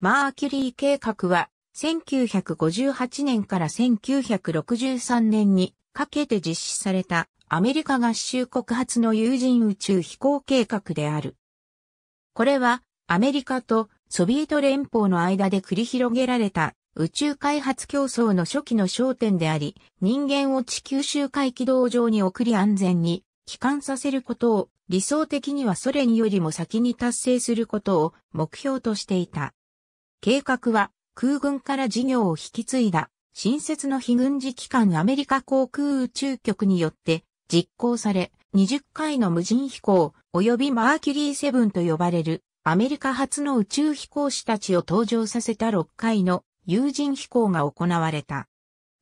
マーキュリー計画は、1958年から1963年にかけて実施されたアメリカ合衆国発の有人宇宙飛行計画である。これはアメリカとソビエト連邦の間で繰り広げられた宇宙開発競争の初期の焦点であり、人間を地球周回軌道上に送り安全に帰還させることを理想的にはソ連よりも先に達成することを目標としていた。計画は空軍から事業を引き継いだ新設の非軍事機関アメリカ航空宇宙局によって実行され20回の無人飛行及びマーキュリー7と呼ばれるアメリカ初の宇宙飛行士たちを登場させた6回の有人飛行が行われた。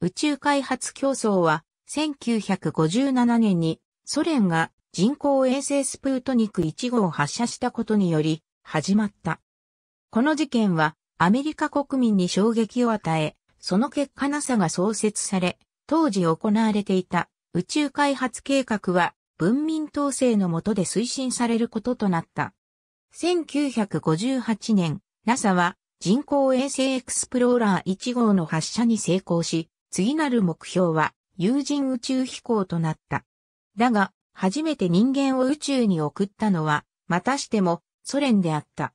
宇宙開発競争は1957年にソ連が人工衛星スプートニク1号を発射したことにより始まった。この事件はアメリカ国民に衝撃を与え、その結果 NASA が創設され、当時行われていた宇宙開発計画は文民統制の下で推進されることとなった。1958年、NASA は人工衛星エクスプローラー1号の発射に成功し、次なる目標は有人宇宙飛行となった。だが、初めて人間を宇宙に送ったのは、またしてもソ連であった。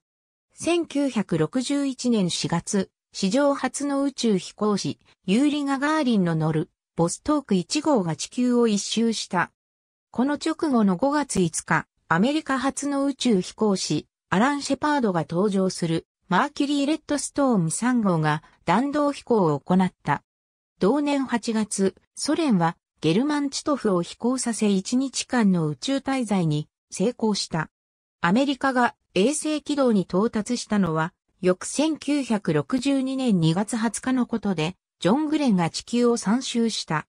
1961年4月、史上初の宇宙飛行士、ユーリ・ガガーリンの乗る、ボストーク1号が地球を一周した。この直後の5月5日、アメリカ初の宇宙飛行士、アラン・シェパードが登場する、マーキュリー・レッドストーム3号が弾道飛行を行った。同年8月、ソ連はゲルマンチトフを飛行させ1日間の宇宙滞在に成功した。アメリカが衛星軌道に到達したのは、翌1962年2月20日のことで、ジョン・グレンが地球を参集した。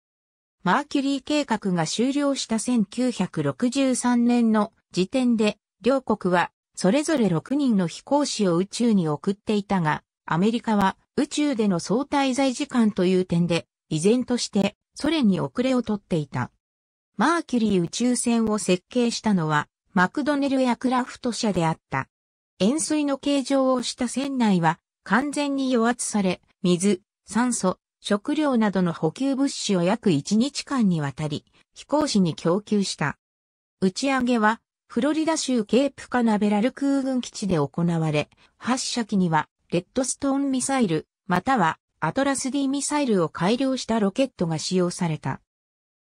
マーキュリー計画が終了した1963年の時点で、両国はそれぞれ6人の飛行士を宇宙に送っていたが、アメリカは宇宙での総滞在時間という点で、依然としてソ連に遅れをとっていた。マーキュリー宇宙船を設計したのはマクドネルやクラフト社であった。塩水の形状をした船内は完全に与圧され、水、酸素、食料などの補給物資を約1日間にわたり飛行士に供給した。打ち上げはフロリダ州ケープカナベラル空軍基地で行われ、発射機にはレッドストーンミサイル、またはアトラス D ミサイルを改良したロケットが使用された。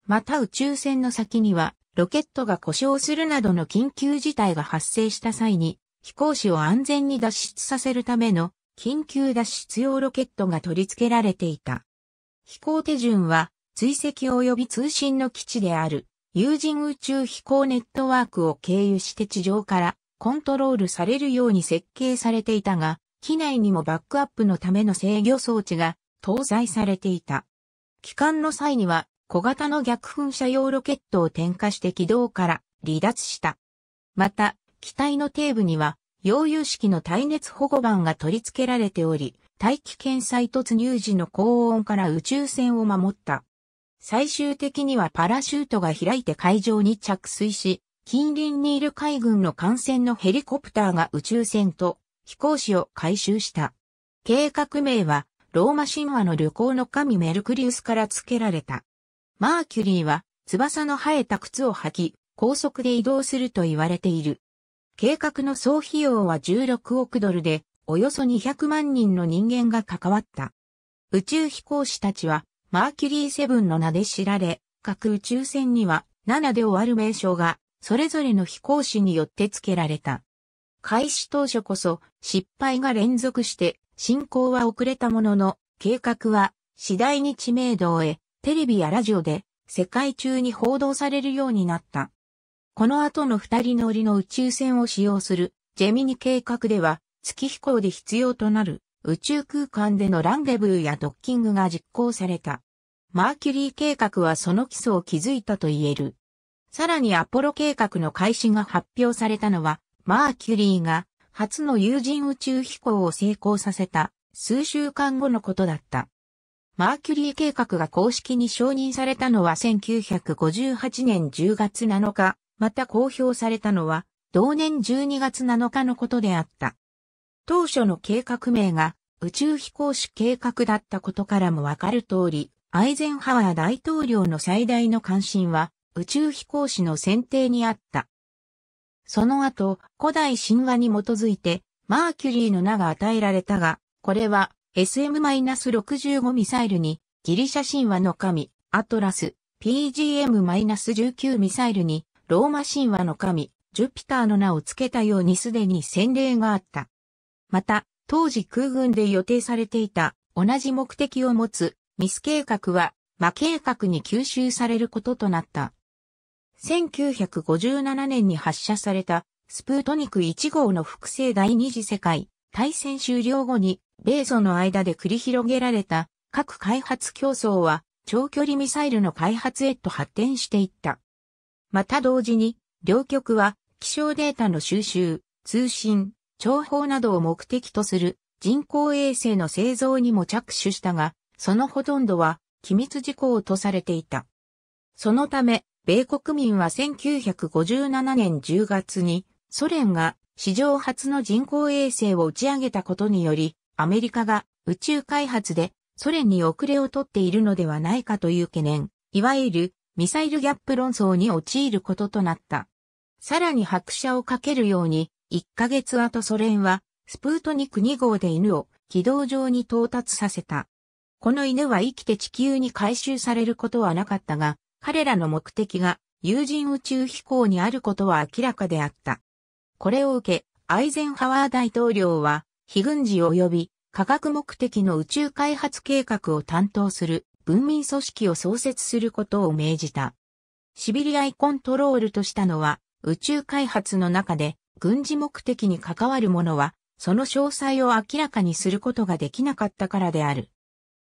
また宇宙船の先にはロケットが故障するなどの緊急事態が発生した際に、飛行士を安全に脱出させるための緊急脱出用ロケットが取り付けられていた。飛行手順は、追跡及び通信の基地である、有人宇宙飛行ネットワークを経由して地上からコントロールされるように設計されていたが、機内にもバックアップのための制御装置が搭載されていた。帰還の際には小型の逆噴射用ロケットを点火して軌道から離脱した。また、機体の底部には、溶融式の耐熱保護板が取り付けられており、大気圏再突入時の高温から宇宙船を守った。最終的にはパラシュートが開いて海上に着水し、近隣にいる海軍の艦船のヘリコプターが宇宙船と飛行士を回収した。計画名は、ローマ神話の旅行の神メルクリウスから付けられた。マーキュリーは翼の生えた靴を履き、高速で移動すると言われている。計画の総費用は16億ドルで、およそ200万人の人間が関わった。宇宙飛行士たちは、マーキュリー7の名で知られ、各宇宙船には7で終わる名称が、それぞれの飛行士によって付けられた。開始当初こそ、失敗が連続して、進行は遅れたものの、計画は次第に知名度を得、テレビやラジオで世界中に報道されるようになった。この後の二人乗りの宇宙船を使用するジェミニ計画では月飛行で必要となる宇宙空間でのランデブーやドッキングが実行された。マーキュリー計画はその基礎を築いたと言える。さらにアポロ計画の開始が発表されたのは、マーキュリーが初の有人宇宙飛行を成功させた数週間後のことだった。マーキュリー計画が公式に承認されたのは1958年10月7日、また公表されたのは同年12月7日のことであった。当初の計画名が宇宙飛行士計画だったことからもわかる通り、アイゼンハワー大統領の最大の関心は宇宙飛行士の選定にあった。その後、古代神話に基づいてマーキュリーの名が与えられたが、これは SM-65 ミサイルに、ギリシャ神話の神、アトラス、PGM-19 ミサイルに、ローマ神話の神、ジュピターの名を付けたようにすでに先例があった。また、当時空軍で予定されていた同じ目的を持つミス計画は、魔計画に吸収されることとなった。1957年に発射されたスプートニク1号の複製第二次世界大戦終了後に米ソの間で繰り広げられた核開発競争は長距離ミサイルの開発へと発展していった。また同時に、両極は気象データの収集、通信、情報などを目的とする人工衛星の製造にも着手したが、そのほとんどは機密事項とされていた。そのため、米国民は1957年10月にソ連が史上初の人工衛星を打ち上げたことにより、アメリカが宇宙開発でソ連に遅れをとっているのではないかという懸念、いわゆるミサイルギャップ論争に陥ることとなった。さらに拍車をかけるように、1ヶ月後ソ連はスプートニク2号で犬を軌道上に到達させた。この犬は生きて地球に回収されることはなかったが、彼らの目的が有人宇宙飛行にあることは明らかであった。これを受け、アイゼンハワー大統領は非軍事及び科学目的の宇宙開発計画を担当する文民組織を創設することを命じた。シビリアイコントロールとしたのは宇宙開発の中で軍事目的に関わるものはその詳細を明らかにすることができなかったからである。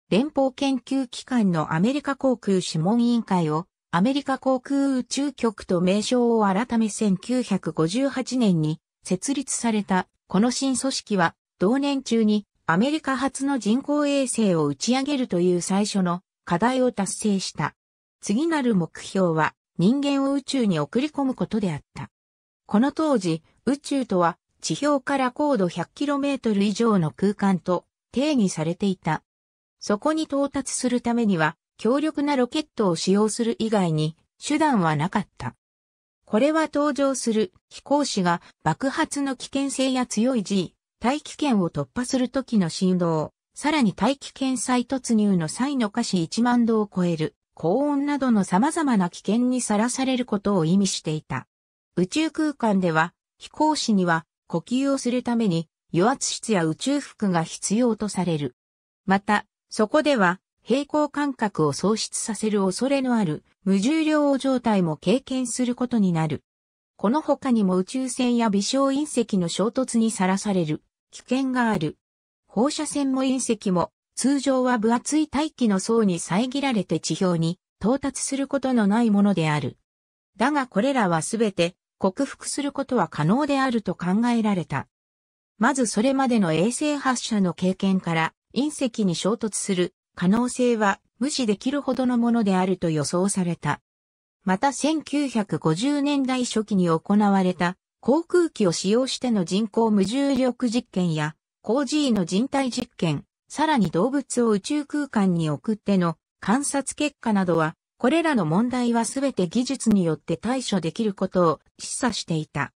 連邦研究機関のアメリカ航空諮問委員会をアメリカ航空宇宙局と名称を改め1958年に設立されたこの新組織は同年中にアメリカ初の人工衛星を打ち上げるという最初の課題を達成した。次なる目標は人間を宇宙に送り込むことであった。この当時、宇宙とは地表から高度 100km 以上の空間と定義されていた。そこに到達するためには強力なロケットを使用する以外に手段はなかった。これは登場する飛行士が爆発の危険性や強い G、大気圏を突破する時の振動、さらに大気圏再突入の際の下肢1万度を超える高温などの様々な危険にさらされることを意味していた。宇宙空間では飛行士には呼吸をするために油圧室や宇宙服が必要とされる。また、そこでは平行感覚を喪失させる恐れのある無重量状態も経験することになる。この他にも宇宙船や微小隕石の衝突にさらされる危険がある。放射線も隕石も通常は分厚い大気の層に遮られて地表に到達することのないものである。だがこれらはすべて克服することは可能であると考えられた。まずそれまでの衛星発射の経験から隕石に衝突する可能性は無視できるほどのものであると予想された。また1950年代初期に行われた航空機を使用しての人工無重力実験や、工事医の人体実験、さらに動物を宇宙空間に送っての観察結果などは、これらの問題はすべて技術によって対処できることを示唆していた。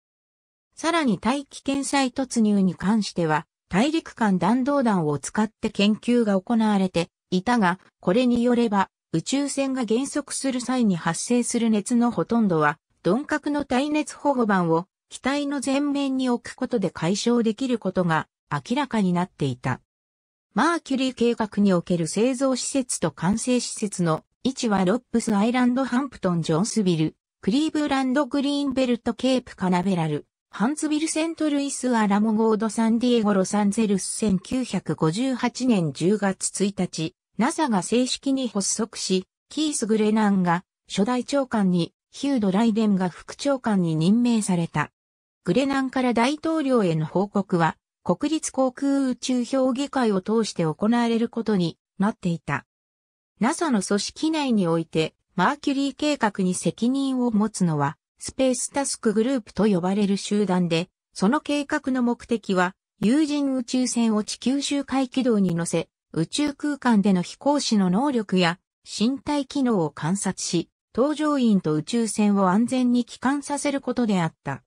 さらに大気圏再突入に関しては、大陸間弾道弾を使って研究が行われていたが、これによれば、宇宙船が減速する際に発生する熱のほとんどは、鈍角の耐熱保護板を機体の前面に置くことで解消できることが明らかになっていた。マーキュリー計画における製造施設と完成施設の位置はロップスアイランドハンプトンジョンスビル、クリーブランドグリーンベルトケープカナベラル、ハンツビルセントルイスアラモゴードサンディエゴロサンゼルス1958年10月1日、NASA が正式に発足し、キース・グレナンが初代長官に、ヒュード・ライデンが副長官に任命された。グレナンから大統領への報告は、国立航空宇宙評議会を通して行われることになっていた。NASA の組織内において、マーキュリー計画に責任を持つのは、スペースタスクグループと呼ばれる集団で、その計画の目的は、有人宇宙船を地球周回軌道に乗せ、宇宙空間での飛行士の能力や身体機能を観察し、搭乗員と宇宙船を安全に帰還させることであった。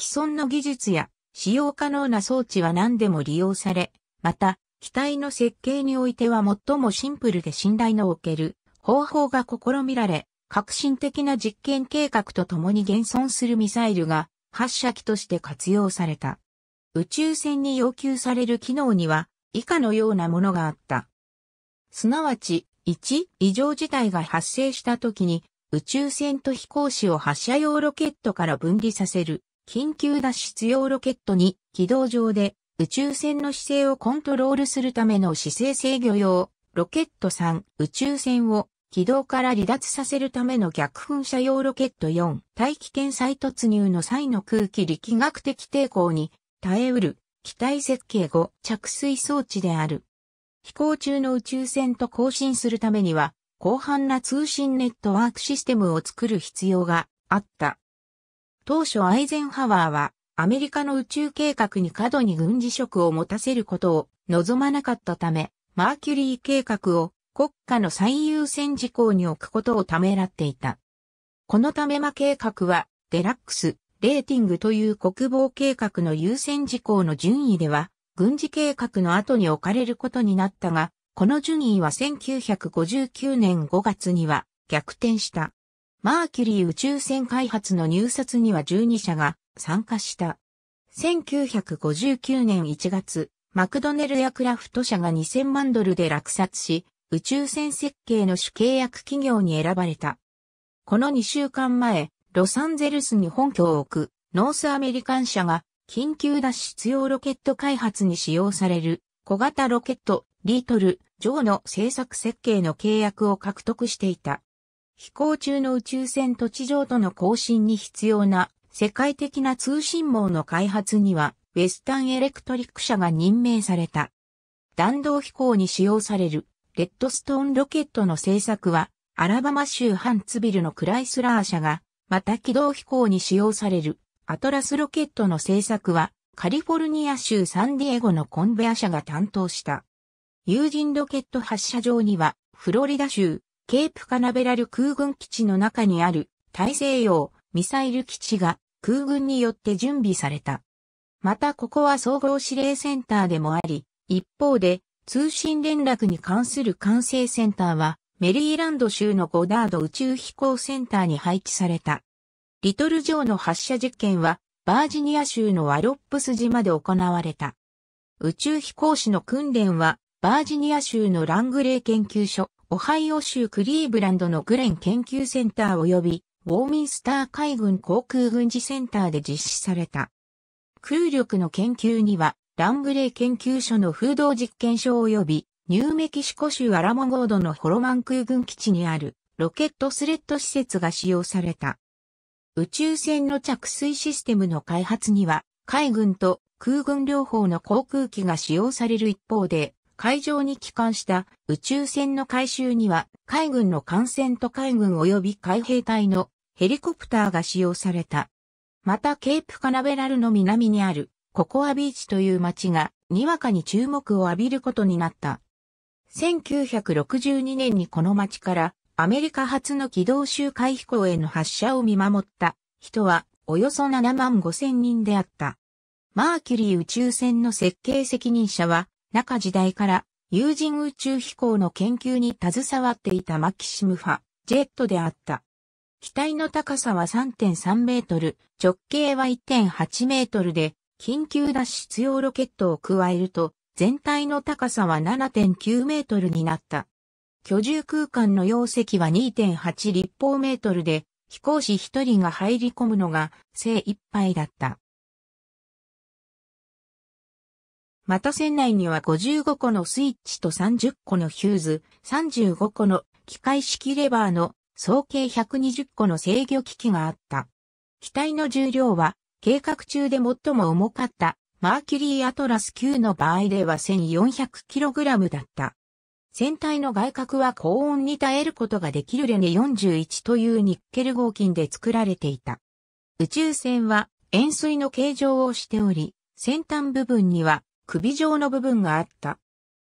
既存の技術や使用可能な装置は何でも利用され、また、機体の設計においては最もシンプルで信頼のおける方法が試みられ、革新的な実験計画とともに現存するミサイルが発射機として活用された。宇宙船に要求される機能には以下のようなものがあった。すなわち、1、異常事態が発生した時に宇宙船と飛行士を発射用ロケットから分離させる。緊急脱出用ロケットに軌道上で宇宙船の姿勢をコントロールするための姿勢制御用ロケット3宇宙船を軌道から離脱させるための逆噴射用ロケット4大気圏再突入の際の空気力学的抵抗に耐えうる機体設計後着水装置である。飛行中の宇宙船と交信するためには広範な通信ネットワークシステムを作る必要があった。当初アイゼンハワーはアメリカの宇宙計画に過度に軍事色を持たせることを望まなかったため、マーキュリー計画を国家の最優先事項に置くことをためらっていた。このためま計画はデラックス、レーティングという国防計画の優先事項の順位では、軍事計画の後に置かれることになったが、この順位は1959年5月には逆転した。マーキュリー宇宙船開発の入札には12社が参加した。1959年1月、マクドネルやクラフト社が2000万ドルで落札し、宇宙船設計の主契約企業に選ばれた。この2週間前、ロサンゼルスに本拠を置く、ノースアメリカン社が、緊急脱出用ロケット開発に使用される、小型ロケット、リートル、ジョーの製作設計の契約を獲得していた。飛行中の宇宙船と地上との交信に必要な世界的な通信網の開発には、ウェスタンエレクトリック社が任命された。弾道飛行に使用される、レッドストーンロケットの製作は、アラバマ州ハンツビルのクライスラー社が、また軌道飛行に使用される、アトラスロケットの製作は、カリフォルニア州サンディエゴのコンベア社が担当した。有人ロケット発射場には、フロリダ州、ケープカナベラル空軍基地の中にある大西洋ミサイル基地が空軍によって準備された。またここは総合指令センターでもあり、一方で通信連絡に関する管制センターはメリーランド州のゴダード宇宙飛行センターに配置された。リトル城の発射実験はバージニア州のワロップス島で行われた。宇宙飛行士の訓練はバージニア州のラングレー研究所オハイオ州クリーブランドのグレン研究センター及びウォーミンスター海軍航空軍事センターで実施された。空力の研究には、ラングレー研究所の風洞実験所及び、ニューメキシコ州アラモゴードのホロマン空軍基地にあるロケットスレッド施設が使用された。宇宙船の着水システムの開発には、海軍と空軍両方の航空機が使用される一方で、海上に帰還した宇宙船の回収には海軍の艦船と海軍及び海兵隊のヘリコプターが使用された。またケープカナベラルの南にあるココアビーチという町がにわかに注目を浴びることになった。1962年にこの町からアメリカ初の軌道周回飛行への発射を見守った人はおよそ7万5千人であった。マーキュリー宇宙船の設計責任者は中時代から有人宇宙飛行の研究に携わっていたマキシムファ、ジェットであった。機体の高さは3.3メートル、直径は1.8メートルで、緊急脱出用ロケットを加えると、全体の高さは7.9メートルになった。居住空間の容積は2.8立方メートルで、飛行士一人が入り込むのが精一杯だった。また船内には55個のスイッチと30個のヒューズ、35個の機械式レバーの総計120個の制御機器があった。機体の重量は計画中で最も重かったマーキュリーアトラス9の場合では 1400kg だった。船体の外角は高温に耐えることができるレネ41というニッケル合金で作られていた。宇宙船は円錐の形状をしており、先端部分には首状の部分があった。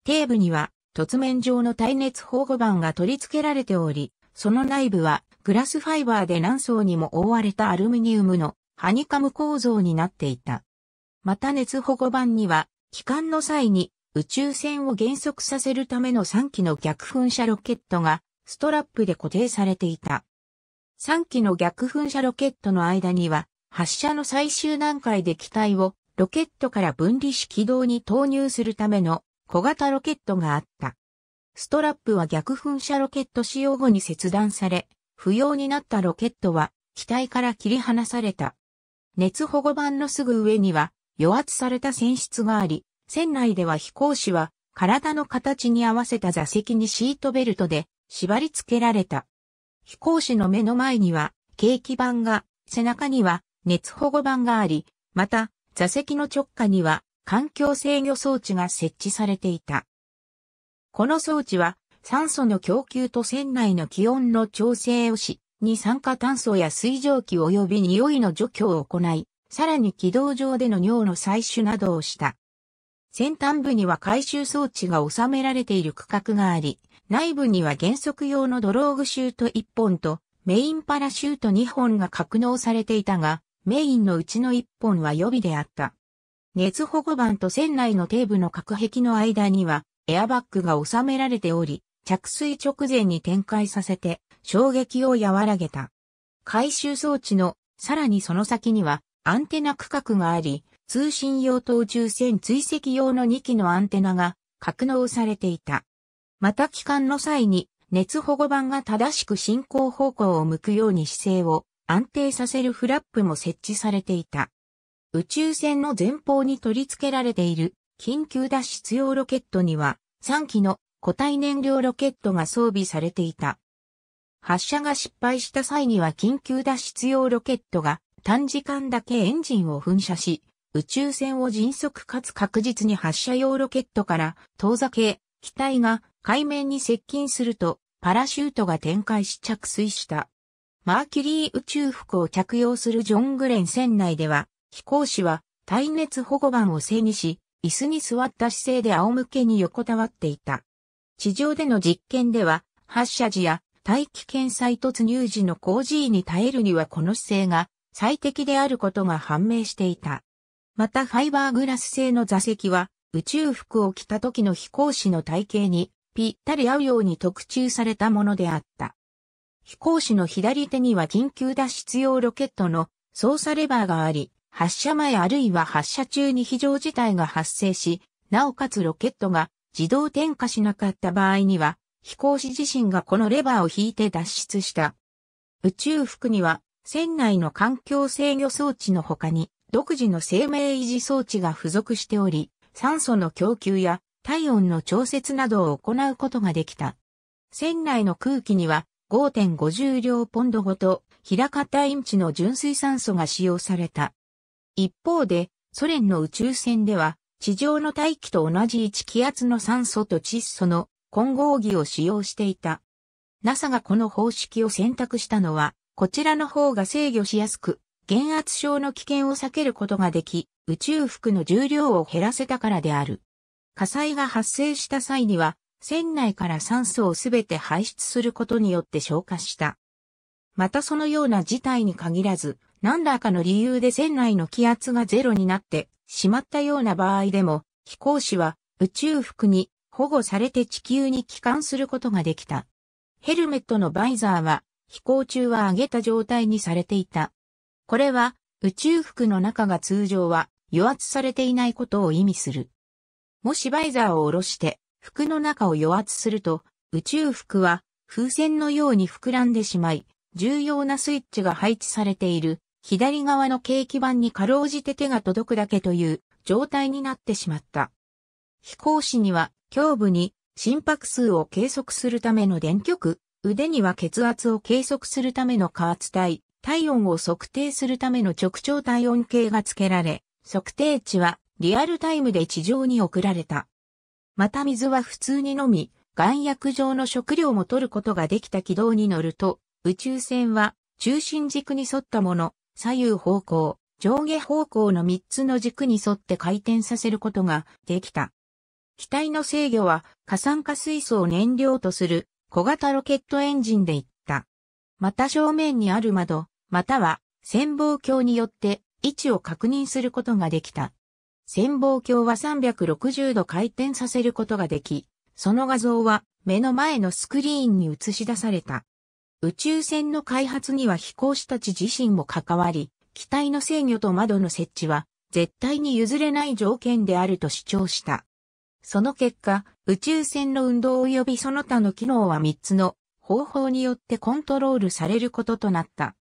底部には突面状の耐熱保護板が取り付けられており、その内部はグラスファイバーで何層にも覆われたアルミニウムのハニカム構造になっていた。また熱保護板には、帰還の際に宇宙船を減速させるための3機の逆噴射ロケットがストラップで固定されていた。3機の逆噴射ロケットの間には、発射の最終段階で機体をロケットから分離し軌道に投入するための小型ロケットがあった。ストラップは逆噴射ロケット使用後に切断され、不要になったロケットは機体から切り離された。熱保護板のすぐ上には与圧された船室があり、船内では飛行士は体の形に合わせた座席にシートベルトで縛り付けられた。飛行士の目の前には景気板が、背中には熱保護板があり、また座席の直下には環境制御装置が設置されていた。この装置は酸素の供給と船内の気温の調整をし、二酸化炭素や水蒸気及び匂いの除去を行い、さらに軌道上での尿の採取などをした。先端部には回収装置が収められている区画があり、内部には原則用のドローグシュート1本とメインパラシュート2本が格納されていたが、メインのうちの一本は予備であった。熱保護板と船内の底部の隔壁の間にはエアバッグが収められており、着水直前に展開させて衝撃を和らげた。回収装置のさらにその先にはアンテナ区画があり、通信用と宇宙船追跡用の2機のアンテナが格納されていた。また帰還の際に熱保護板が正しく進行方向を向くように姿勢を安定させるフラップも設置されていた。宇宙船の前方に取り付けられている緊急脱出用ロケットには3機の固体燃料ロケットが装備されていた。発射が失敗した際には緊急脱出用ロケットが短時間だけエンジンを噴射し、宇宙船を迅速かつ確実に発射用ロケットから遠ざけ、機体が海面に接近するとパラシュートが展開し着水した。マーキュリー宇宙服を着用するジョングレン船内では、飛行士は耐熱保護板を背にし、椅子に座った姿勢で仰向けに横たわっていた。地上での実験では、発射時や大気圏再突入時の工事に耐えるにはこの姿勢が最適であることが判明していた。またファイバーグラス製の座席は宇宙服を着た時の飛行士の体型にぴったり合うように特注されたものであった。飛行士の左手には緊急脱出用ロケットの操作レバーがあり、発射前あるいは発射中に非常事態が発生し、なおかつロケットが自動点火しなかった場合には、飛行士自身がこのレバーを引いて脱出した。宇宙服には、船内の環境制御装置の他に、独自の生命維持装置が付属しており、酸素の供給や体温の調節などを行うことができた。船内の空気には5.50両ポンドごと、平方インチの純水酸素が使用された。一方で、ソ連の宇宙船では、地上の大気と同じ1気圧の酸素と窒素の混合儀を使用していた。NASA がこの方式を選択したのは、こちらの方が制御しやすく、減圧症の危険を避けることができ、宇宙服の重量を減らせたからである。火災が発生した際には、船内から酸素をすべて排出することによって消化した。またそのような事態に限らず、何らかの理由で船内の気圧がゼロになってしまったような場合でも、飛行士は宇宙服に保護されて地球に帰還することができた。ヘルメットのバイザーは飛行中は上げた状態にされていた。これは宇宙服の中が通常は油圧されていないことを意味する。もしバイザーを下ろして服の中を与圧すると、宇宙服は風船のように膨らんでしまい、重要なスイッチが配置されている左側の計器板にかろうじて手が届くだけという状態になってしまった。飛行士には胸部に心拍数を計測するための電極、腕には血圧を計測するための加圧体、体温を測定するための直腸体温計が付けられ、測定値はリアルタイムで地上に送られた。また水は普通に飲み、岩薬状の食料も取ることができた軌道に乗ると、宇宙船は中心軸に沿ったもの、左右方向、上下方向の3つの軸に沿って回転させることができた。機体の制御は過酸化水素を燃料とする小型ロケットエンジンでいった。また正面にある窓、または潜望鏡によって位置を確認することができた。潜望鏡は360度回転させることができ、その画像は目の前のスクリーンに映し出された。宇宙船の開発には飛行士たち自身も関わり、機体の制御と窓の設置は絶対に譲れない条件であると主張した。その結果、宇宙船の運動及びその他の機能は3つの方法によってコントロールされることとなった。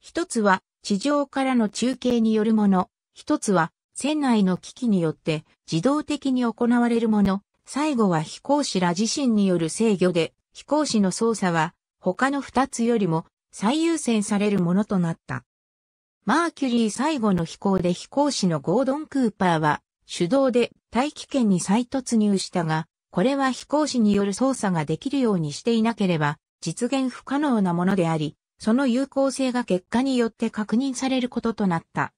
一つは地上からの中継によるもの、一つは船内の機器によって自動的に行われるもの、最後は飛行士ら自身による制御で、飛行士の操作は他の2つよりも最優先されるものとなった。マーキュリー最後の飛行で飛行士のゴードン・クーパーは手動で大気圏に再突入したが、これは飛行士による操作ができるようにしていなければ実現不可能なものであり、その有効性が結果によって確認されることとなった。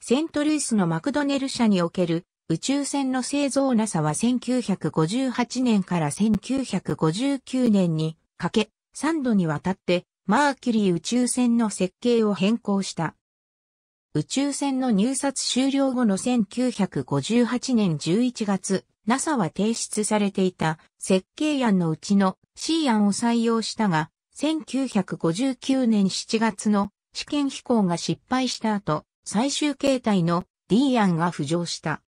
セントルイスのマクドネル社における宇宙船の製造 NASA は1958年から1959年にかけ3度にわたってマーキュリー宇宙船の設計を変更した。宇宙船の入札終了後の1958年11月、NASA は提出されていた設計案のうちの C 案を採用したが、1959年7月の試験飛行が失敗した後、最終形態の D 案が浮上した。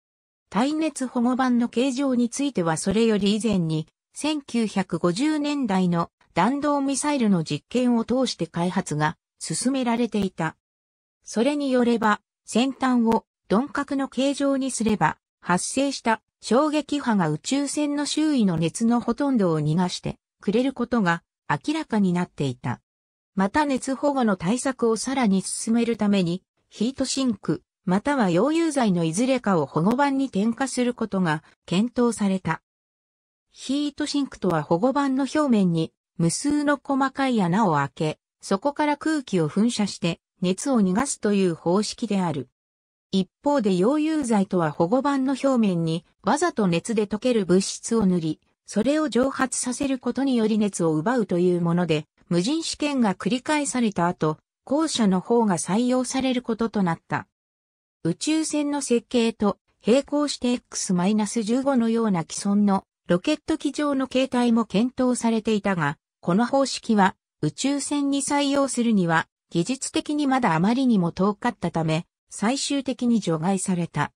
耐熱保護板の形状についてはそれより以前に1950年代の弾道ミサイルの実験を通して開発が進められていた。それによれば先端を鈍角の形状にすれば発生した衝撃波が宇宙船の周囲の熱のほとんどを逃がしてくれることが明らかになっていた。また熱保護の対策をさらに進めるためにヒートシンク、または溶融剤のいずれかを保護板に添加することが検討された。ヒートシンクとは保護板の表面に無数の細かい穴を開け、そこから空気を噴射して熱を逃がすという方式である。一方で溶融剤とは保護板の表面にわざと熱で溶ける物質を塗り、それを蒸発させることにより熱を奪うというもので、無人試験が繰り返された後、後者の方が採用されることとなった。宇宙船の設計と並行して X-15 のような既存のロケット機上の形態も検討されていたが、この方式は宇宙船に採用するには技術的にまだあまりにも遠かったため、最終的に除外された。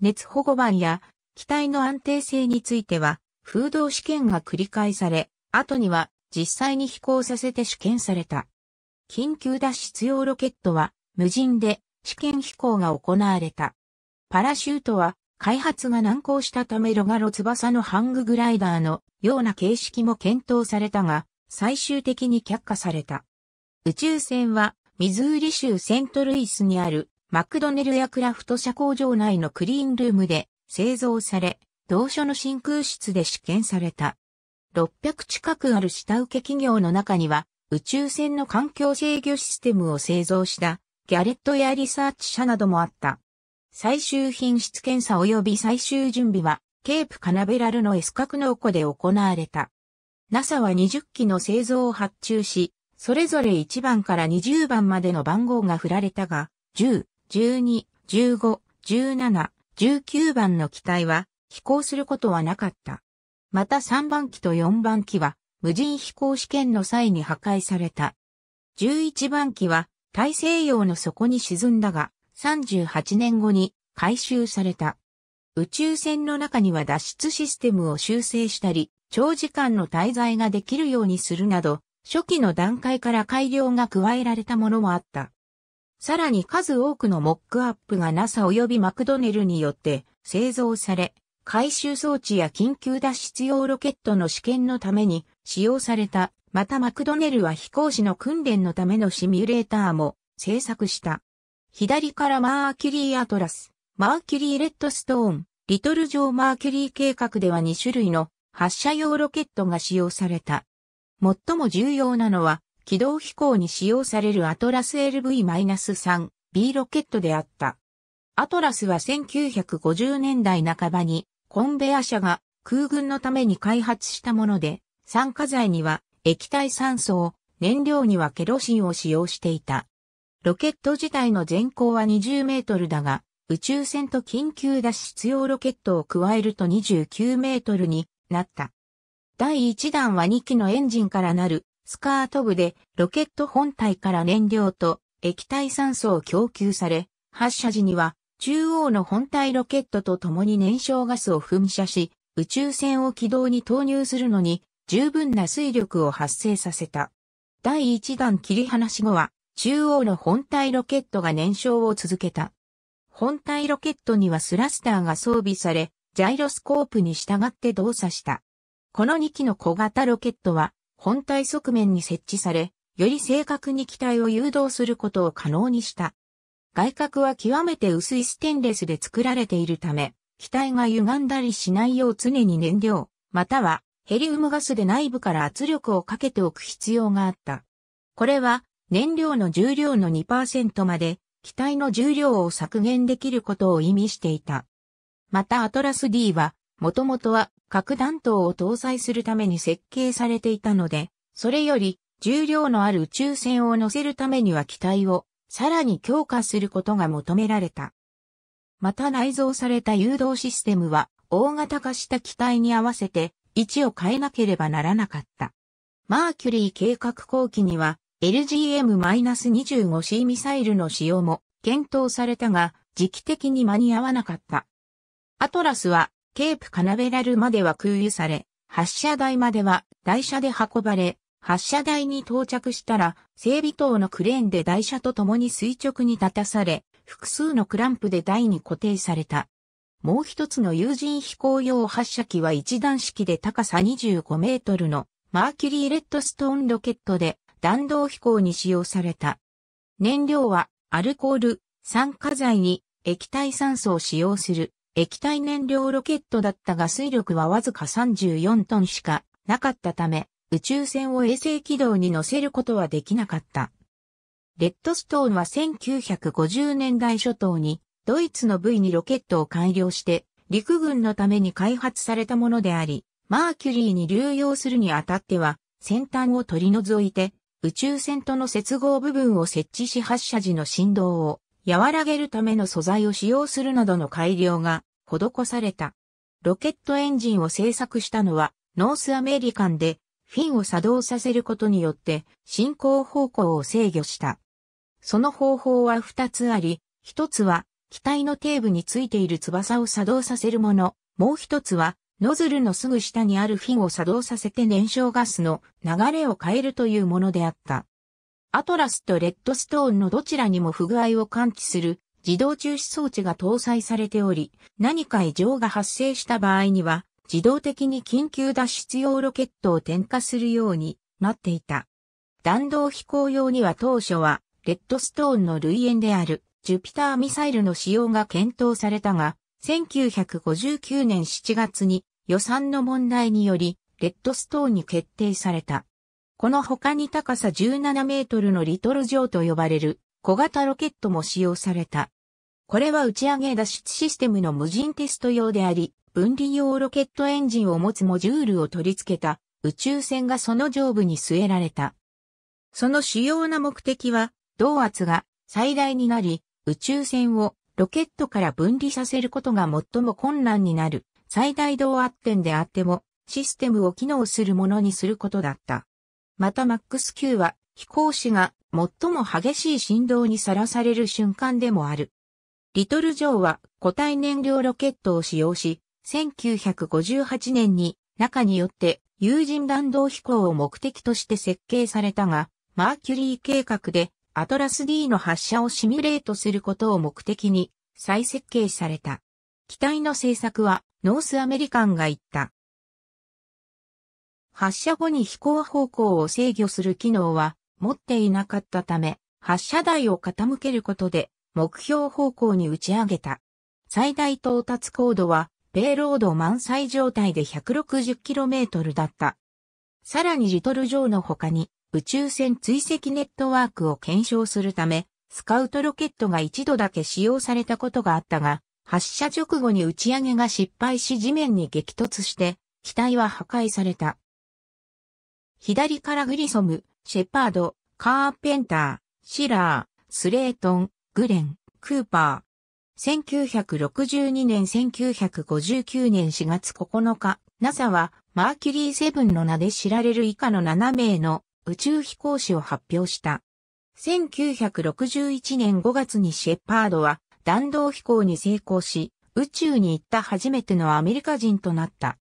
熱保護板や機体の安定性については、風洞試験が繰り返され、後には実際に飛行させて試験された。緊急脱出用ロケットは無人で試験飛行が行われた。パラシュートは開発が難航したためロガロ翼のハンググライダーのような形式も検討されたが、最終的に却下された。宇宙船はミズーリ州セントルイスにあるマクドネルエアクラフト社工場内のクリーンルームで製造され、同所の真空室で試験された。600近くある下請け企業の中には、宇宙船の環境制御システムを製造したギャレットやリサーチ社などもあった。最終品質検査及び最終準備は、ケープカナベラルの S 格納庫で行われた。NASA は20機の製造を発注し、それぞれ1番から20番までの番号が振られたが、10、12、15、17、19番の機体は飛行することはなかった。また3番機と4番機は無人飛行試験の際に破壊された。11番機は大西洋の底に沈んだが、38年後に回収された。宇宙船の中には脱出システムを修正したり、長時間の滞在ができるようにするなど、初期の段階から改良が加えられたものもあった。さらに数多くのモックアップが NASA 及びマクドネルによって製造され、回収装置や緊急脱出用ロケットの試験のために使用された。またマクドネルは飛行士の訓練のためのシミュレーターも製作した。左からマーキュリーアトラス、マーキュリーレッドストーン、リトルジョーマーキュリー計画では2種類の発射用ロケットが使用された。最も重要なのは、軌道飛行に使用されるアトラス LV-3B ロケットであった。アトラスは1950年代半ばにコンベア社が空軍のために開発したもので、酸化剤には液体酸素を、燃料にはケロシンを使用していた。ロケット自体の全高は20メートルだが、宇宙船と緊急脱出用ロケットを加えると29メートルになった。第1弾は2機のエンジンからなるスカート部でロケット本体から燃料と液体酸素を供給され、発射時には中央の本体ロケットと共に燃焼ガスを噴射し、宇宙船を軌道に投入するのに十分な水力を発生させた。第1弾切り離し後は、中央の本体ロケットが燃焼を続けた。本体ロケットにはスラスターが装備され、ジャイロスコープに従って動作した。この2機の小型ロケットは、本体側面に設置され、より正確に機体を誘導することを可能にした。外角は極めて薄いステンレスで作られているため、機体が歪んだりしないよう常に燃料、またはヘリウムガスで内部から圧力をかけておく必要があった。これは燃料の重量の2%まで機体の重量を削減できることを意味していた。またアトラス D は、もともとは核弾頭を搭載するために設計されていたので、それより重量のある宇宙船を乗せるためには機体をさらに強化することが求められた。また内蔵された誘導システムは大型化した機体に合わせて位置を変えなければならなかった。マーキュリー計画後期には LGM-25C ミサイルの使用も検討されたが、時期的に間に合わなかった。アトラスは、ケープカナベラルまでは空輸され、発射台までは台車で運ばれ、発射台に到着したら、整備塔のクレーンで台車と共に垂直に立たされ、複数のクランプで台に固定された。もう一つの有人飛行用発射機は一段式で高さ25メートルのマーキュリー・レッドストーンロケットで弾道飛行に使用された。燃料はアルコール、酸化剤に液体酸素を使用する液体燃料ロケットだったが水力はわずか34トンしかなかったため宇宙船を衛星軌道に乗せることはできなかった。レッドストーンは1950年代初頭にドイツの V にロケットを改良して、陸軍のために開発されたものであり、マーキュリーに流用するにあたっては、先端を取り除いて、宇宙船との接合部分を設置し発射時の振動を和らげるための素材を使用するなどの改良が施された。ロケットエンジンを製作したのはノースアメリカンでフィンを作動させることによって進行方向を制御した。その方法は2つあり、1つは機体の底部についている翼を作動させるもの、もう一つは、ノズルのすぐ下にあるフィンを作動させて燃焼ガスの流れを変えるというものであった。アトラスとレッドストーンのどちらにも不具合を感知する自動中止装置が搭載されており、何か異常が発生した場合には、自動的に緊急脱出用ロケットを点火するようになっていた。弾道飛行用には当初は、レッドストーンの類縁であるジュピターミサイルの使用が検討されたが、1959年7月に予算の問題により、レッドストーンに決定された。この他に高さ17メートルのリトルジョーと呼ばれる小型ロケットも使用された。これは打ち上げ脱出システムの無人テスト用であり、分離用ロケットエンジンを持つモジュールを取り付けた宇宙船がその上部に据えられた。その主要な目的は、動圧が最大になり、宇宙船をロケットから分離させることが最も困難になる最大動圧点であってもシステムを機能するものにすることだった。また MAX9 は飛行士が最も激しい振動にさらされる瞬間でもある。リトル・ジョーは固体燃料ロケットを使用し、1958年に中によって有人弾道飛行を目的として設計されたが、マーキュリー計画でアトラス D の発射をシミュレートすることを目的に再設計された。機体の製作はノースアメリカンが言った。発射後に飛行方向を制御する機能は持っていなかったため、発射台を傾けることで目標方向に打ち上げた。最大到達高度はペイロード満載状態で 160km だった。さらにリトル上の他に宇宙船追跡ネットワークを検証するため、スカウトロケットが一度だけ使用されたことがあったが、発射直後に打ち上げが失敗し地面に激突して、機体は破壊された。左からグリソム、シェパード、カーペンター、シラー、スレートン、グレン、クーパー。1962年1959年4月9日、NASA はマーキュリー7の名で知られる以下の7名の宇宙飛行士を発表した。1961年5月にシェパードは弾道飛行に成功し、宇宙に行った初めてのアメリカ人となった。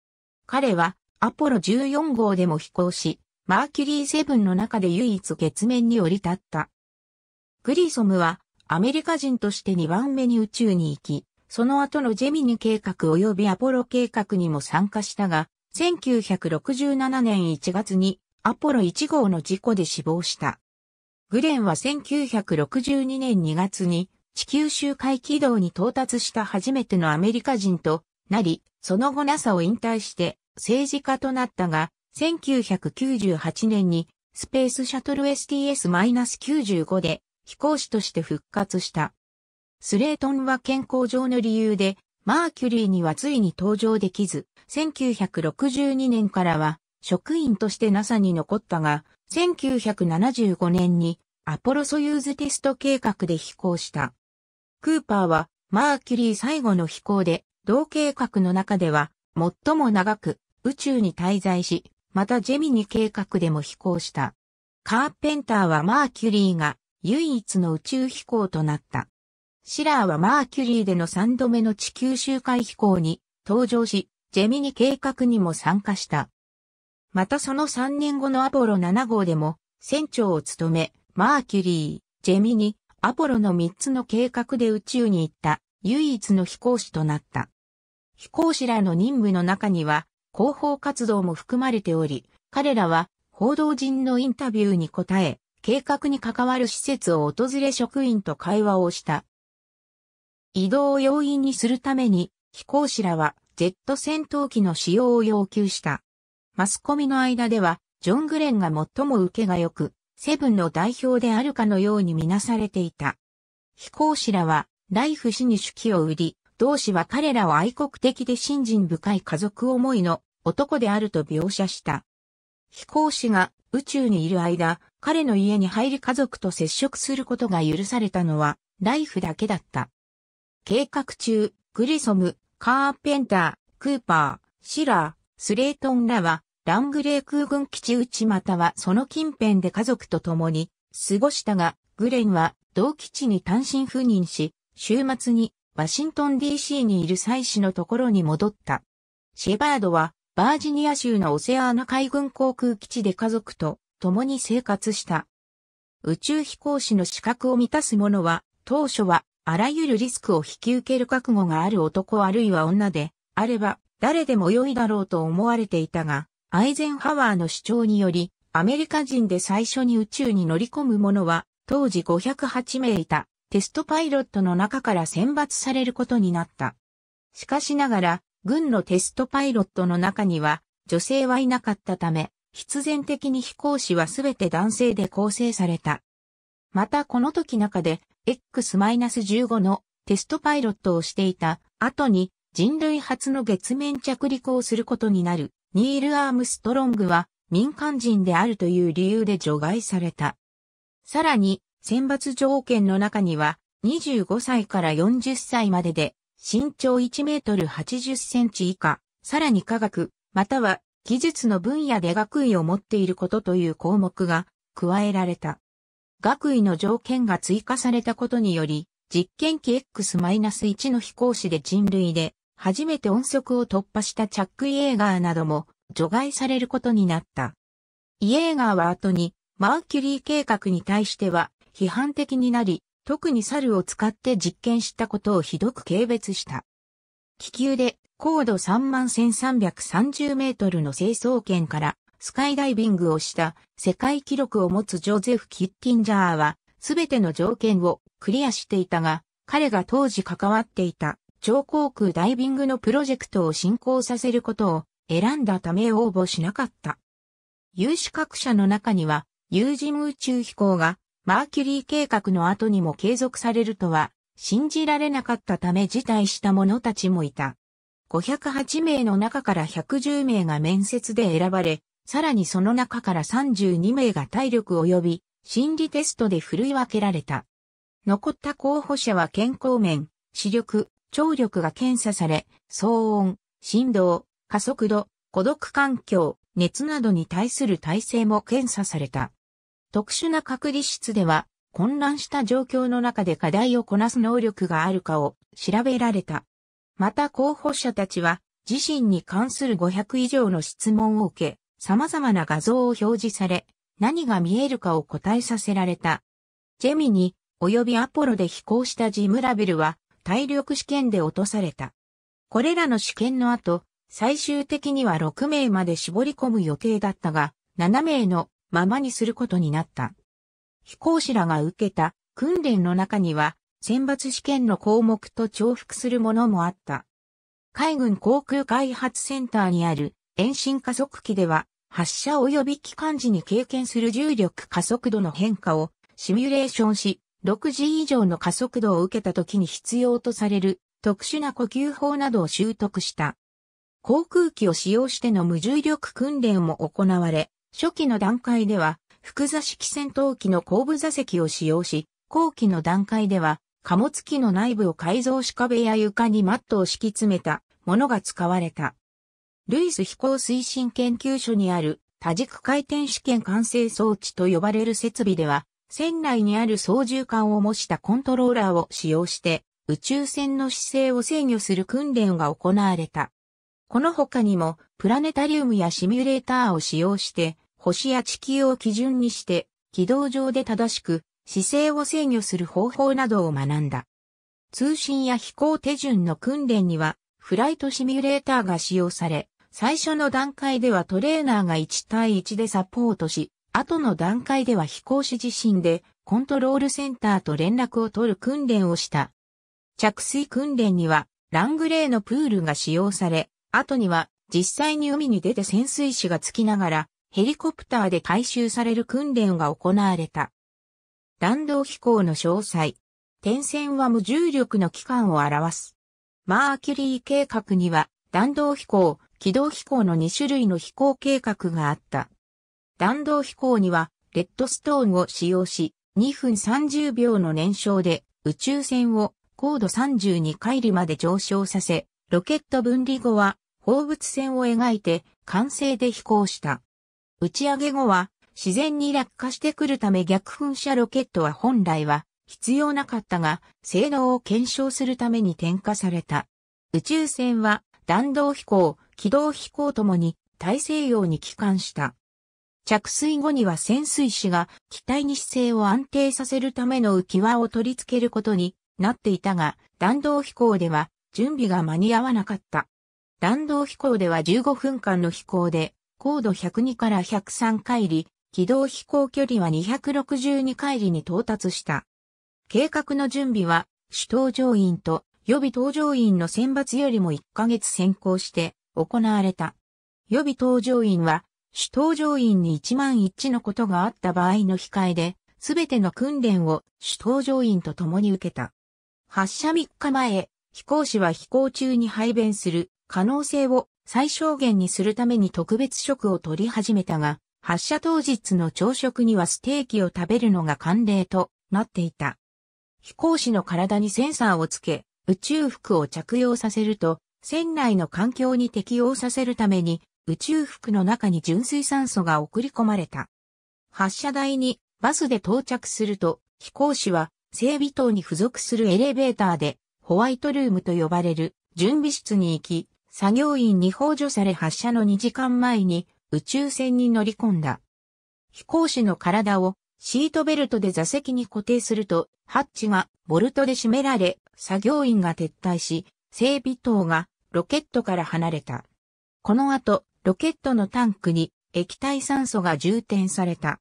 彼はアポロ14号でも飛行し、マーキュリー7の中で唯一月面に降り立った。グリソムはアメリカ人として2番目に宇宙に行き、その後のジェミニ計画及びアポロ計画にも参加したが、1967年1月にアポロ1号の事故で死亡した。グレンは1962年2月に地球周回軌道に到達した初めてのアメリカ人となり、その後 NASA を引退して政治家となったが、1998年にスペースシャトル STS-95 で飛行士として復活した。スレートンは健康上の理由で、マーキュリーにはついに登場できず、1962年からは職員として NASA に残ったが、1975年にアポロソユーズテスト計画で飛行した。クーパーはマーキュリー最後の飛行で、同計画の中では最も長く宇宙に滞在し、またジェミニ計画でも飛行した。カーペンターはマーキュリーが唯一の宇宙飛行となった。シラーはマーキュリーでの3度目の地球周回飛行に登場し、ジェミニ計画にも参加した。またその3年後のアポロ7号でも、船長を務め、マーキュリー、ジェミニ、アポロの3つの計画で宇宙に行った唯一の飛行士となった。飛行士らの任務の中には広報活動も含まれており、彼らは報道陣のインタビューに答え、計画に関わる施設を訪れ職員と会話をした。移動を容易にするために飛行士らはジェット戦闘機の使用を要求した。マスコミの間では、ジョン・グレンが最も受けが良く、セブンの代表であるかのようにみなされていた。飛行士らは、ライフ氏に手記を売り、同氏は彼らを愛国的で信心深い家族思いの男であると描写した。飛行士が宇宙にいる間、彼の家に入り家族と接触することが許されたのは、ライフだけだった。計画中、グリソム、カーペンター、クーパー、シラー、スレートンらは、ラングレー空軍基地内またはその近辺で家族と共に過ごしたが、グレンは同基地に単身赴任し、週末にワシントン DC にいる妻子のところに戻った。シェバードはバージニア州のオセアーナ海軍航空基地で家族と共に生活した。宇宙飛行士の資格を満たす者は、当初はあらゆるリスクを引き受ける覚悟がある男あるいは女で、あれば誰でも良いだろうと思われていたが、アイゼンハワーの主張により、アメリカ人で最初に宇宙に乗り込む者は、当時508名いた、テストパイロットの中から選抜されることになった。しかしながら、軍のテストパイロットの中には、女性はいなかったため、必然的に飛行士はすべて男性で構成された。またこの時中で、X-15 のテストパイロットをしていた後に人類初の月面着陸をすることになるニール・アームストロングは民間人であるという理由で除外された。さらに、選抜条件の中には、25歳から40歳までで、身長1メートル80センチ以下、さらに科学、または技術の分野で学位を持っていることという項目が加えられた。学位の条件が追加されたことにより、実験機 X-1 の飛行士で人類で初めて音速を突破したチャック・イエーガーなども除外されることになった。イエーガーは後にマーキュリー計画に対しては批判的になり、特に猿を使って実験したことをひどく軽蔑した。気球で高度31,330メートルの成層圏からスカイダイビングをした世界記録を持つジョゼフ・キッティンジャーはすべての条件をクリアしていたが、彼が当時関わっていた超航空ダイビングのプロジェクトを進行させることを選んだため応募しなかった。有資格者の中には、有人宇宙飛行がマーキュリー計画の後にも継続されるとは信じられなかったため辞退した者たちもいた。508名の中から110名が面接で選ばれ、さらにその中から32名が体力及び心理テストで振るい分けられた。残った候補者は健康面、視力、聴力が検査され、騒音、振動、加速度、孤独環境、熱などに対する耐性も検査された。特殊な隔離室では、混乱した状況の中で課題をこなす能力があるかを調べられた。また候補者たちは、自身に関する500以上の質問を受け、様々な画像を表示され、何が見えるかを答えさせられた。ジェミニ、及びアポロで飛行したジムラベルは、体力試験で落とされた。これらの試験の後、最終的には6名まで絞り込む予定だったが、7名のままにすることになった。飛行士らが受けた訓練の中には、選抜試験の項目と重複するものもあった。海軍航空開発センターにある遠心加速機では、発射及び機関時に経験する重力加速度の変化をシミュレーションし、6G 以上の加速度を受けた時に必要とされる特殊な呼吸法などを習得した。航空機を使用しての無重力訓練も行われ、初期の段階では、複座式戦闘機の後部座席を使用し、後期の段階では、貨物機の内部を改造し壁や床にマットを敷き詰めたものが使われた。ルイス飛行推進研究所にある多軸回転試験完成装置と呼ばれる設備では、船内にある操縦桿を模したコントローラーを使用して、宇宙船の姿勢を制御する訓練が行われた。この他にも、プラネタリウムやシミュレーターを使用して、星や地球を基準にして、軌道上で正しく、姿勢を制御する方法などを学んだ。通信や飛行手順の訓練には、フライトシミュレーターが使用され、最初の段階ではトレーナーが1対1でサポートし、後の段階では飛行士自身でコントロールセンターと連絡を取る訓練をした。着水訓練にはラングレーのプールが使用され、後には実際に海に出て潜水士がつきながらヘリコプターで回収される訓練が行われた。弾道飛行の詳細。点線は無重力の期間を表す。マーキュリー計画には弾道飛行、軌道飛行の2種類の飛行計画があった。弾道飛行には、レッドストーンを使用し、2分30秒の燃焼で、宇宙船を高度32回りまで上昇させ、ロケット分離後は、放物線を描いて、完成で飛行した。打ち上げ後は、自然に落下してくるため逆噴射ロケットは本来は必要なかったが、性能を検証するために点火された。宇宙船は弾道飛行、軌道飛行ともに大西洋に帰還した。着水後には潜水士が機体に姿勢を安定させるための浮き輪を取り付けることになっていたが、弾道飛行では準備が間に合わなかった。弾道飛行では15分間の飛行で、高度102から103回り、軌道飛行距離は262回りに到達した。計画の準備は、主搭乗員と予備搭乗員の選抜よりも1ヶ月先行して行われた。予備搭乗員は主登場員に一万一のことがあった場合の控えで、すべての訓練を主登場員と共に受けた。発射3日前、飛行士は飛行中に排便する可能性を最小限にするために特別食を取り始めたが、発射当日の朝食にはステーキを食べるのが慣例となっていた。飛行士の体にセンサーをつけ、宇宙服を着用させると、船内の環境に適応させるために宇宙服の中に純水酸素が送り込まれた。発射台にバスで到着すると、飛行士は整備塔に付属するエレベーターでホワイトルームと呼ばれる準備室に行き、作業員に補助され発射の2時間前に宇宙船に乗り込んだ。飛行士の体をシートベルトで座席に固定すると、ハッチがボルトで締められ、作業員が撤退し、整備塔がロケットから離れた。この後、ロケットのタンクに液体酸素が充填された。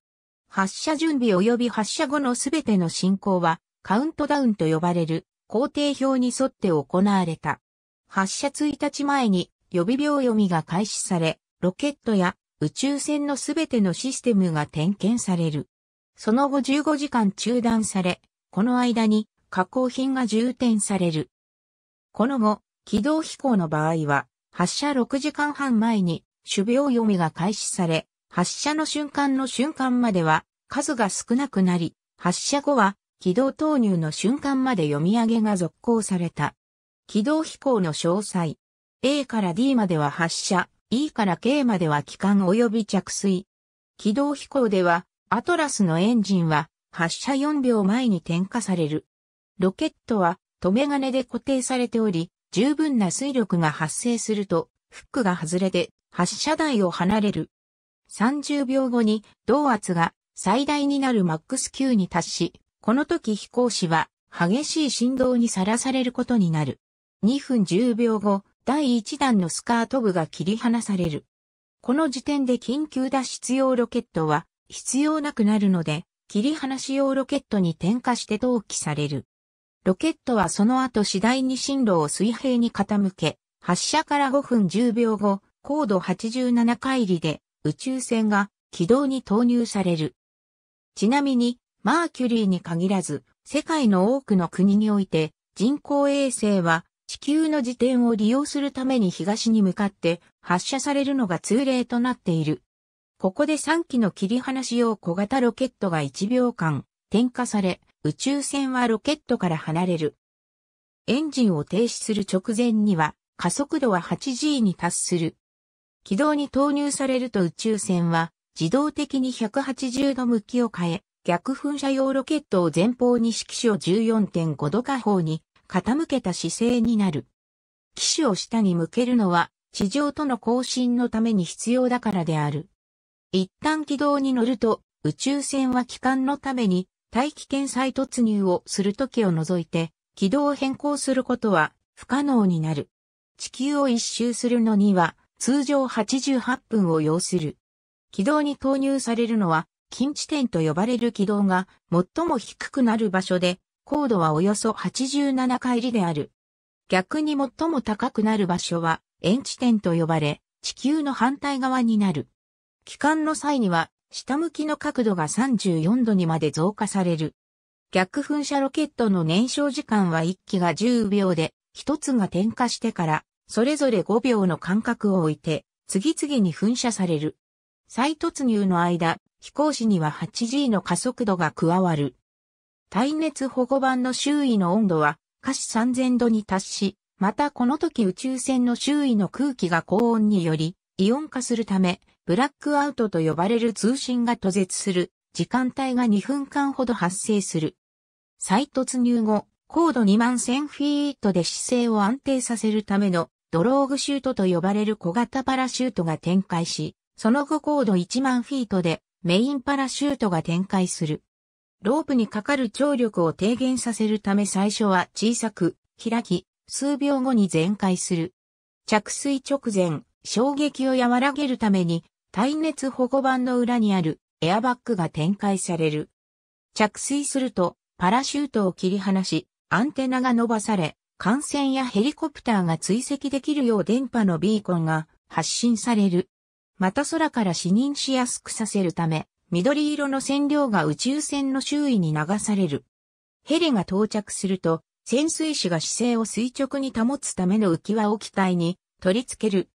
発射準備及び発射後のすべての進行はカウントダウンと呼ばれる工程表に沿って行われた。発射1日前に予備秒読みが開始され、ロケットや宇宙船のすべてのシステムが点検される。その後15時間中断され、この間に加工品が充填される。この後、軌道飛行の場合は、発射6時間半前に種苗読みが開始され、発射の瞬間の瞬間までは数が少なくなり、発射後は軌道投入の瞬間まで読み上げが続行された。軌道飛行の詳細。A から D までは発射、E から K までは機関及び着水。軌道飛行では、アトラスのエンジンは発射4秒前に点火される。ロケットは止め金で固定されており、十分な水力が発生すると、フックが外れて発射台を離れる。30秒後に動圧が最大になる m a x 級に達し、この時飛行士は激しい振動にさらされることになる。2分10秒後、第1弾のスカート部が切り離される。この時点で緊急脱出用ロケットは必要なくなるので、切り離し用ロケットに点火して投棄される。ロケットはその後次第に進路を水平に傾け、発射から5分10秒後、高度87海里で宇宙船が軌道に投入される。ちなみに、マーキュリーに限らず、世界の多くの国において、人工衛星は地球の自転を利用するために東に向かって発射されるのが通例となっている。ここで3機の切り離し用小型ロケットが1秒間点火され、宇宙船はロケットから離れる。エンジンを停止する直前には加速度は 8G に達する。軌道に投入されると宇宙船は自動的に180度向きを変え、逆噴射用ロケットを前方に指揮手を14.5度下方に傾けた姿勢になる。機種を下に向けるのは地上との交信のために必要だからである。一旦軌道に乗ると宇宙船は帰還のために大気圏再突入をするときを除いて軌道を変更することは不可能になる。地球を一周するのには通常88分を要する。軌道に投入されるのは、近地点と呼ばれる軌道が最も低くなる場所で、高度はおよそ87回りである。逆に最も高くなる場所は、遠地点と呼ばれ、地球の反対側になる。帰還の際には、下向きの角度が34度にまで増加される。逆噴射ロケットの燃焼時間は1機が10秒で、1つが点火してからそれぞれ5秒の間隔を置いて、次々に噴射される。再突入の間、飛行時には 8G の加速度が加わる。耐熱保護板の周囲の温度は、下肢3000度に達し、またこの時宇宙船の周囲の空気が高温により、イオン化するため、ブラックアウトと呼ばれる通信が途絶する時間帯が2分間ほど発生する。再突入後、高度2万1000フィートで姿勢を安定させるためのドローグシュートと呼ばれる小型パラシュートが展開し、その後高度1万フィートでメインパラシュートが展開する。ロープにかかる張力を低減させるため最初は小さく開き、数秒後に全開する。着水直前、衝撃を和らげるために耐熱保護板の裏にあるエアバッグが展開される。着水するとパラシュートを切り離し、アンテナが伸ばされ、艦船やヘリコプターが追跡できるよう電波のビーコンが発信される。また空から視認しやすくさせるため、緑色の線量が宇宙船の周囲に流される。ヘリが到着すると、潜水士が姿勢を垂直に保つための浮き輪を機体に取り付ける。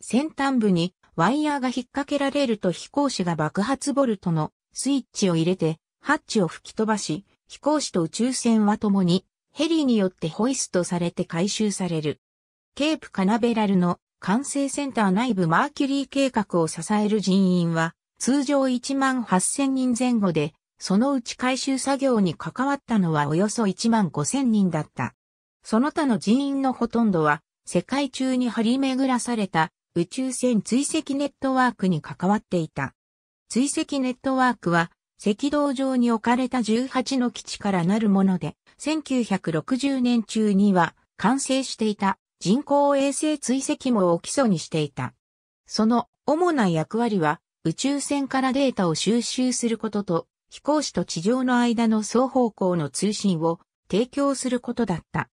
先端部にワイヤーが引っ掛けられると飛行士が爆発ボルトのスイッチを入れて、ハッチを吹き飛ばし、飛行士と宇宙船は共にヘリによってホイストされて回収される。ケープカナベラルの管制センター内部マーキュリー計画を支える人員は通常1万8000人前後で、そのうち回収作業に関わったのはおよそ1万5000人だった。その他の人員のほとんどは世界中に張り巡らされた宇宙船追跡ネットワークに関わっていた。追跡ネットワークは赤道上に置かれた18の基地からなるもので、1960年中には完成していた人工衛星追跡網を基礎にしていた。その主な役割は宇宙船からデータを収集することと飛行士と地上の間の双方向の通信を提供することだった。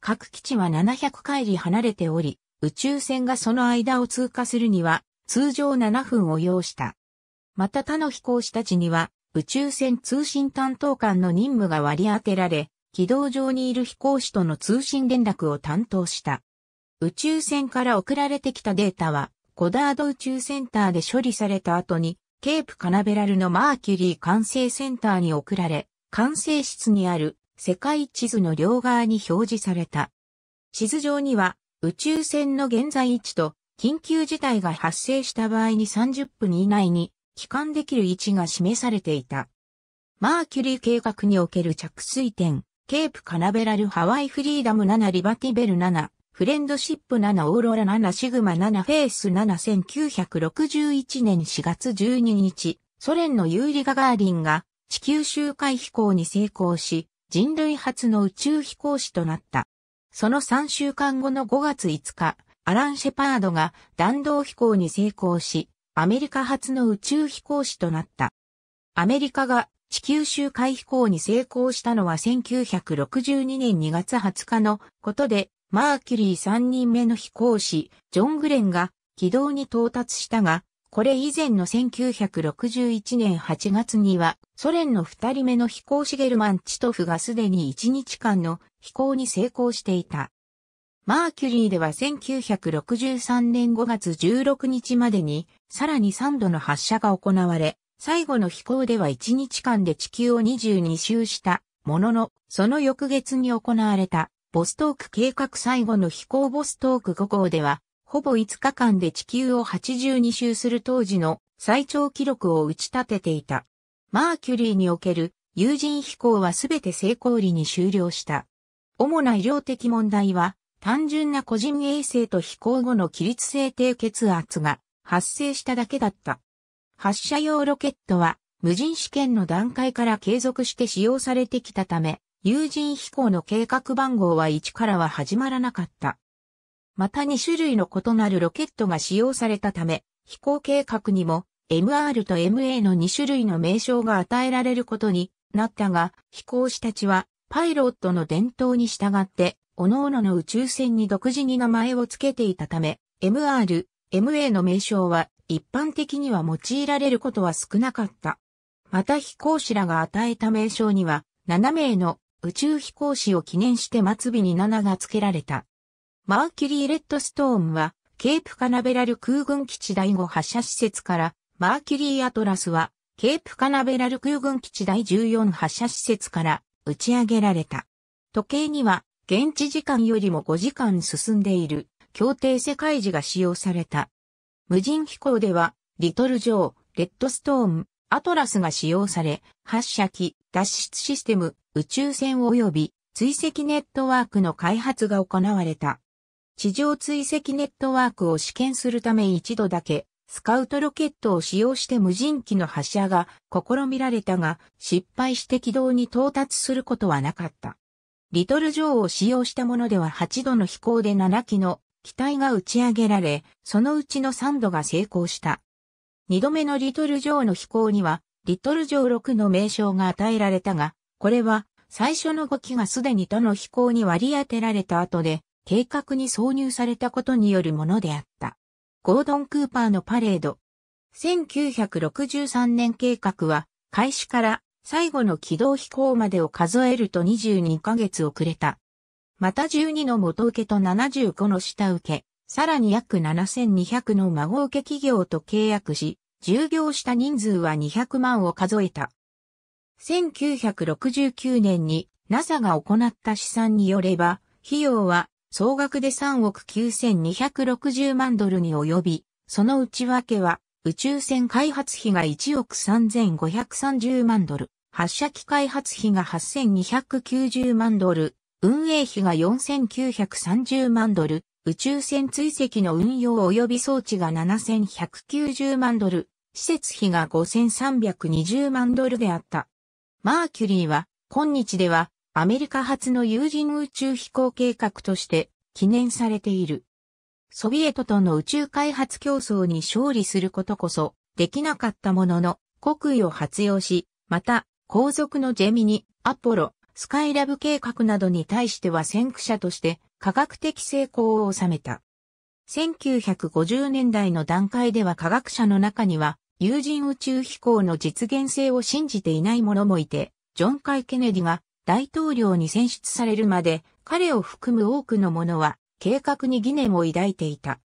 各基地は700回離れており、宇宙船がその間を通過するには通常7分を要した。また他の飛行士たちには宇宙船通信担当官の任務が割り当てられ、軌道上にいる飛行士との通信連絡を担当した。宇宙船から送られてきたデータは、コダード宇宙センターで処理された後に、ケープカナベラルのマーキュリー管制センターに送られ、管制室にある世界地図の両側に表示された。地図上には宇宙船の現在位置と緊急事態が発生した場合に30分以内に帰還できる位置が示されていた。マーキュリー計画における着水点、ケープカナベラルハワイフリーダム7リバティベル7、フレンドシップ7オーロラ7シグマ7フェイス71961年4月12日、ソ連のユーリ・ガガーリンが地球周回飛行に成功し、人類初の宇宙飛行士となった。その3週間後の5月5日、アラン・シェパードが弾道飛行に成功し、アメリカ初の宇宙飛行士となった。アメリカが地球周回飛行に成功したのは1962年2月20日のことで、マーキュリー3人目の飛行士、ジョン・グレンが軌道に到達したが、これ以前の1961年8月には、ソ連の2人目の飛行士ゲルマン・チトフがすでに1日間の飛行に成功していた。マーキュリーでは1963年5月16日までに、さらに3度の発射が行われ、最後の飛行では1日間で地球を22周したものの、その翌月に行われた、ボストーク計画最後の飛行ボストーク5号では、ほぼ5日間で地球を82周する当時の最長記録を打ち立てていた。マーキュリーにおける有人飛行はすべて成功裏に終了した。主な医療的問題は、単純な個人衛星と飛行後の起立性低血圧が発生しただけだった。発射用ロケットは無人試験の段階から継続して使用されてきたため、有人飛行の計画番号は1からは始まらなかった。また2種類の異なるロケットが使用されたため、飛行計画にも MR と MA の2種類の名称が与えられることになったが、飛行士たちはパイロットの伝統に従って各々の宇宙船に独自に名前を付けていたため、MR、MA の名称は一般的には用いられることは少なかった。また飛行士らが与えた名称には、7名の宇宙飛行士を記念して末尾に7が付けられた。マーキュリー・レッドストーンは、ケープカナベラル空軍基地第5発射施設から、マーキュリー・アトラスは、ケープカナベラル空軍基地第14発射施設から打ち上げられた。時計には現地時間よりも5時間進んでいる協定世界時が使用された。無人飛行では、リトルジョー、レッドストーン、アトラスが使用され、発射機、脱出システム、宇宙船及び追跡ネットワークの開発が行われた。地上追跡ネットワークを試験するため一度だけ、スカウトロケットを使用して無人機の発射が試みられたが、失敗して軌道に到達することはなかった。リトル・ジョーを使用したものでは8度の飛行で7機の機体が打ち上げられ、そのうちの3度が成功した。2度目のリトル・ジョーの飛行には、リトル・ジョー6の名称が与えられたが、これは最初の5機がすでに他の飛行に割り当てられた後で、計画に挿入されたことによるものであった。ゴードン・クーパーのパレード。1963年計画は、開始から最後の軌道飛行までを数えると22ヶ月遅れた。また12の元請けと75の下請け、さらに約7200の孫請け企業と契約し、従業した人数は200万を数えた。1969年に NASA が行った試算によれば、費用は総額で3億9260万ドルに及び、その内訳は宇宙船開発費が1億3530万ドル、発射機開発費が8290万ドル、運営費が4930万ドル、宇宙船追跡の運用及び装置が7190万ドル、施設費が5320万ドルであった。マーキュリーは、今日では、アメリカ初の有人宇宙飛行計画として記念されている。ソビエトとの宇宙開発競争に勝利することこそできなかったものの国威を発揚し、また後続のジェミニ、アポロ、スカイラブ計画などに対しては先駆者として科学的成功を収めた。1950年代の段階では科学者の中には有人宇宙飛行の実現性を信じていない者もいて、ジョン・カイ・ケネディが大統領に選出されるまで彼を含む多くの者は計画に疑念を抱いていた。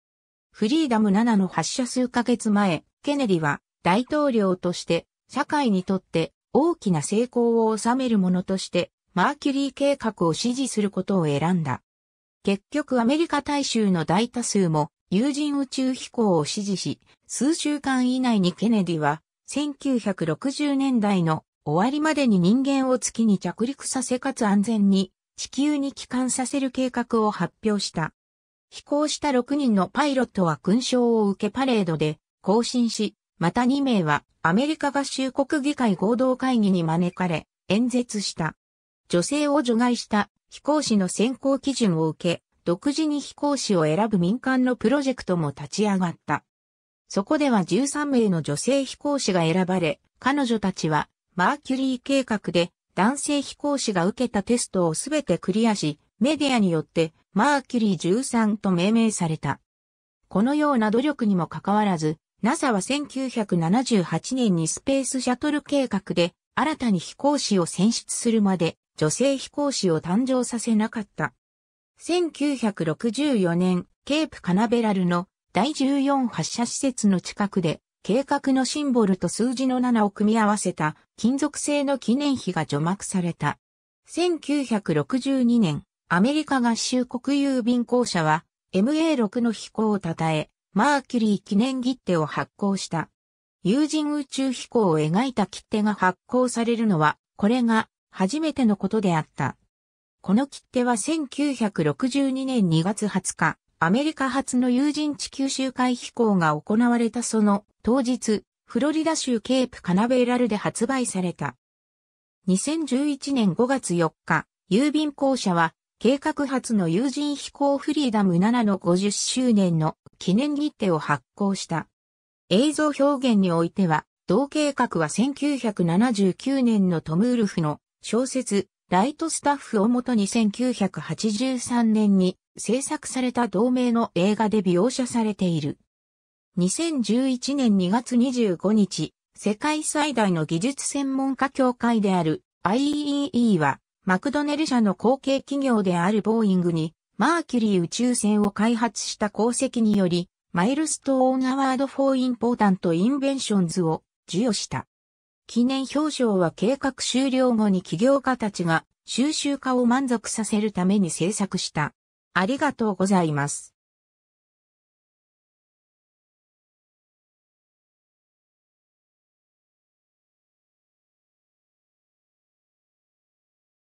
フリーダム7の発射数ヶ月前、ケネディは大統領として社会にとって大きな成功を収めるものとして、マーキュリー計画を支持することを選んだ。結局アメリカ大衆の大多数も有人宇宙飛行を支持し、数週間以内にケネディは1960年代の終わりまでに人間を月に着陸させかつ安全に地球に帰還させる計画を発表した。飛行した6人のパイロットは勲章を受けパレードで更新し、また2名はアメリカ合衆国議会合同会議に招かれ、演説した。女性を除外した飛行士の選考基準を受け、独自に飛行士を選ぶ民間のプロジェクトも立ち上がった。そこでは13名の女性飛行士が選ばれ、彼女たちはマーキュリー計画で男性飛行士が受けたテストをすべてクリアし、メディアによってマーキュリー13と命名された。このような努力にもかかわらず、NASA は1978年にスペースシャトル計画で新たに飛行士を選出するまで女性飛行士を誕生させなかった。1964年、ケープカナベラルの第14発射施設の近くで計画のシンボルと数字の7を組み合わせた金属製の記念碑が除幕された。1962年、アメリカ合衆国郵便公社は MA6 の飛行を称え、マーキュリー記念切手を発行した。有人宇宙飛行を描いた切手が発行されるのは、これが初めてのことであった。この切手は1962年2月20日、アメリカ初の有人地球周回飛行が行われたその当日、フロリダ州ケープカナベラルで発売された。2011年5月4日、郵便公社は計画発の有人飛行フリーダム7の50周年の記念日程を発行した。映像表現においては、同計画は1979年のトムウルフの小説、ライトスタッフをもとに1983年に制作された同名の映画で描写されている。2011年2月25日、世界最大の技術専門家協会である IEE はマクドネル社の後継企業であるボーイングに、マーキュリー宇宙船を開発した功績により、マイルストーンアワード・フォー・インポータント・インベンションズを授与した。記念表彰は計画終了後に起業家たちが収集家を満足させるために制作した。ありがとうございます。